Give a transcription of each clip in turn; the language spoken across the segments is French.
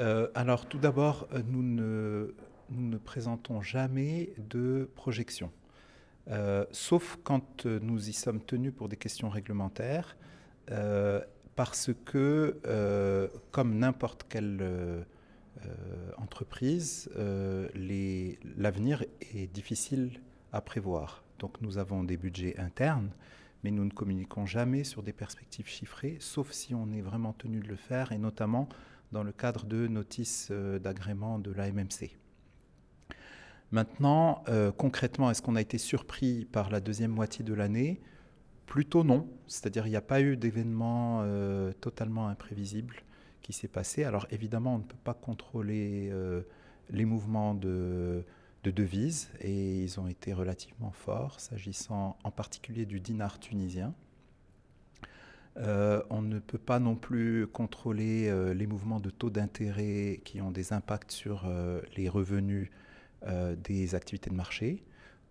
Euh, alors tout d'abord, euh, nous ne, présentons jamais de projections, euh, sauf quand nous y sommes tenus pour des questions réglementaires, parce que, comme n'importe quelle entreprise, l'avenir est difficile à prévoir. Donc nous avons des budgets internes mais nous ne communiquons jamais sur des perspectives chiffrées, sauf si on est vraiment tenu de le faire, et notamment dans le cadre de notices euh, d'agrément de l'AMMC. Maintenant, euh, concrètement, est-ce qu'on a été surpris par la deuxième moitié de l'année Plutôt non, c'est-à-dire qu'il n'y a pas eu d'événement euh, totalement imprévisible qui s'est passé. Alors évidemment, on ne peut pas contrôler les mouvements de devises et ils ont été relativement forts, s'agissant en particulier du dinar tunisien. Euh, on ne peut pas non plus contrôler euh, les mouvements de taux d'intérêt qui ont des impacts sur euh, les revenus des activités de marché.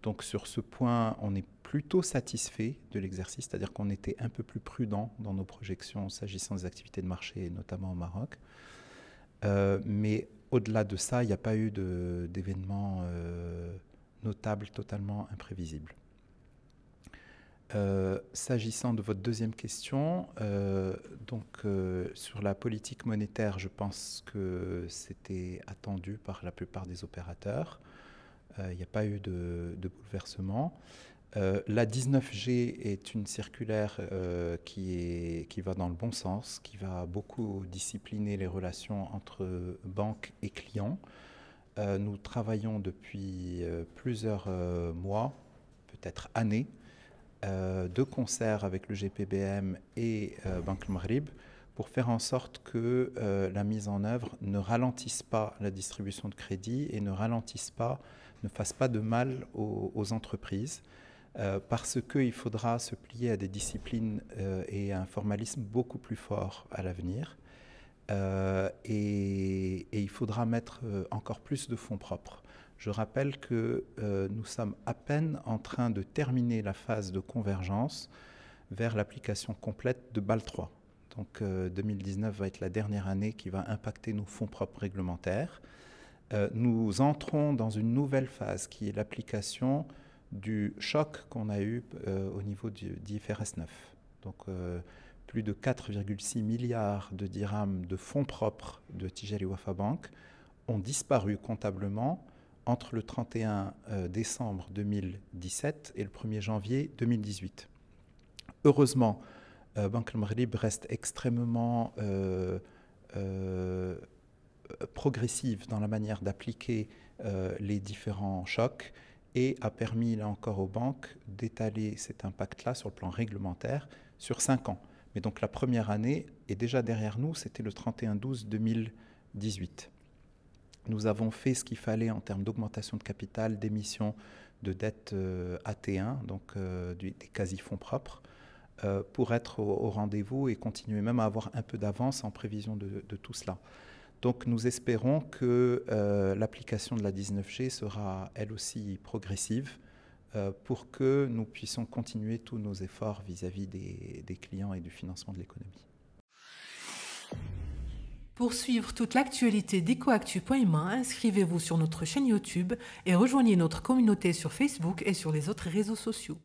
Donc sur ce point, on est plutôt satisfait de l'exercice, c'est-à-dire qu'on était un peu plus prudent dans nos projections s'agissant des activités de marché, notamment au Maroc. mais au-delà de ça, il n'y a pas eu d'événements notables totalement imprévisibles. Euh, s'agissant de votre deuxième question, euh, donc euh, sur la politique monétaire, je pense que c'était attendu par la plupart des opérateurs. Il n'y a pas eu de, bouleversement. la 19G est une circulaire qui va dans le bon sens, qui va beaucoup discipliner les relations entre banques et clients. nous travaillons depuis plusieurs mois, peut-être années, euh, de concert avec le GPBM et euh, Banque Marib pour faire en sorte que euh, la mise en œuvre ne ralentisse pas la distribution de crédit et ne ralentisse pas, ne fasse pas de mal aux, entreprises, parce qu'il faudra se plier à des disciplines et à un formalisme beaucoup plus fort à l'avenir. Euh, et, il faudra mettre euh, encore plus de fonds propres. Je rappelle que euh, nous sommes à peine en train de terminer la phase de convergence vers l'application complète de BAL3. Donc 2019 va être la dernière année qui va impacter nos fonds propres réglementaires. nous entrons dans une nouvelle phase qui est l'application du choc qu'on a eu au niveau du, d'IFRS 9. Donc plus de 4,6 milliards de dirhams de fonds propres de et Wafa Bank ont disparu comptablement entre le 31 euh, décembre 2017 et le 1er janvier 2018. Heureusement, euh, Banque al reste extrêmement euh, progressive dans la manière d'appliquer les différents chocs et a permis, là encore, aux banques d'étaler cet impact-là sur le plan réglementaire sur cinq ans. Mais donc la première année est déjà derrière nous, c'était le 31-12-2018. Nous avons fait ce qu'il fallait en termes d'augmentation de capital, d'émission de dette euh, AT1, donc euh, des quasi-fonds propres, euh, pour être au, rendez-vous et continuer même à avoir un peu d'avance en prévision de, de, tout cela. Donc nous espérons que l'application de la 19G sera elle aussi progressive euh, pour que nous puissions continuer tous nos efforts vis-à-vis des, clients et du financement de l'économie. Pour suivre toute l'actualité d'EcoActu.ma, inscrivez-vous sur notre chaîne YouTube et rejoignez notre communauté sur Facebook et sur les autres réseaux sociaux.